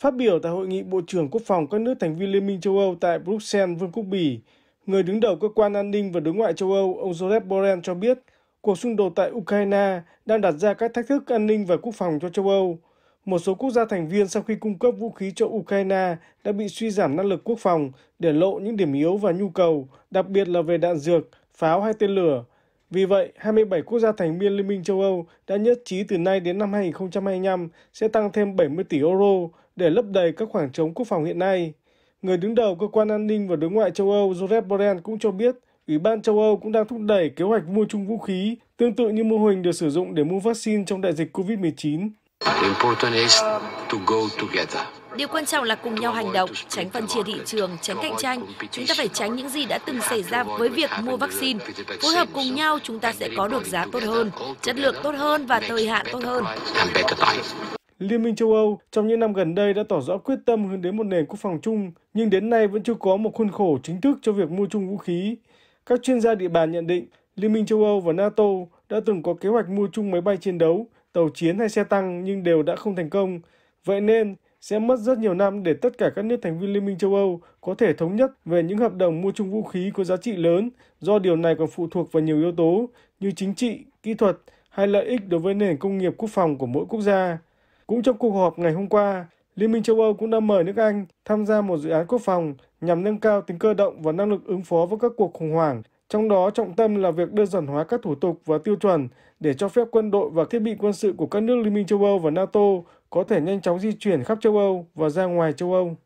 Phát biểu tại hội nghị Bộ trưởng Quốc phòng các nước thành viên Liên minh châu Âu tại Bruxelles, Vương quốc Bỉ, người đứng đầu cơ quan an ninh và đối ngoại châu Âu, ông Joseph Borrell cho biết, cuộc xung đột tại Ukraine đang đặt ra các thách thức an ninh và quốc phòng cho châu Âu. Một số quốc gia thành viên sau khi cung cấp vũ khí cho Ukraine đã bị suy giảm năng lực quốc phòng, để lộ những điểm yếu và nhu cầu, đặc biệt là về đạn dược, pháo hay tên lửa, vì vậy, 27 quốc gia thành viên Liên minh châu Âu đã nhất trí từ nay đến năm 2025 sẽ tăng thêm 70 tỷ euro để lấp đầy các khoảng trống quốc phòng hiện nay. Người đứng đầu cơ quan an ninh và đối ngoại châu Âu Josep Borrell cũng cho biết, Ủy ban châu Âu cũng đang thúc đẩy kế hoạch mua chung vũ khí, tương tự như mô hình được sử dụng để mua vaccine trong đại dịch COVID-19. Điều quan trọng là cùng nhau hành động, tránh phân chia thị trường, tránh cạnh tranh. Chúng ta phải tránh những gì đã từng xảy ra với việc mua vaccine. Phối hợp cùng nhau, chúng ta sẽ có được giá tốt hơn, chất lượng tốt hơn và thời hạn tốt hơn. Liên minh châu Âu trong những năm gần đây đã tỏ rõ quyết tâm hướng đến một nền quốc phòng chung, nhưng đến nay vẫn chưa có một khuôn khổ chính thức cho việc mua chung vũ khí. Các chuyên gia địa bàn nhận định, Liên minh châu Âu và NATO đã từng có kế hoạch mua chung máy bay chiến đấu, tàu chiến hay xe tăng nhưng đều đã không thành công. Vậy nên, sẽ mất rất nhiều năm để tất cả các nước thành viên Liên minh châu Âu có thể thống nhất về những hợp đồng mua chung vũ khí có giá trị lớn do điều này còn phụ thuộc vào nhiều yếu tố như chính trị, kỹ thuật hay lợi ích đối với nền công nghiệp quốc phòng của mỗi quốc gia. Cũng trong cuộc họp ngày hôm qua, Liên minh châu Âu cũng đã mời nước Anh tham gia một dự án quốc phòng nhằm nâng cao tính cơ động và năng lực ứng phó với các cuộc khủng hoảng trong đó trọng tâm là việc đơn giản hóa các thủ tục và tiêu chuẩn để cho phép quân đội và thiết bị quân sự của các nước Liên minh châu Âu và NATO có thể nhanh chóng di chuyển khắp châu Âu và ra ngoài châu Âu.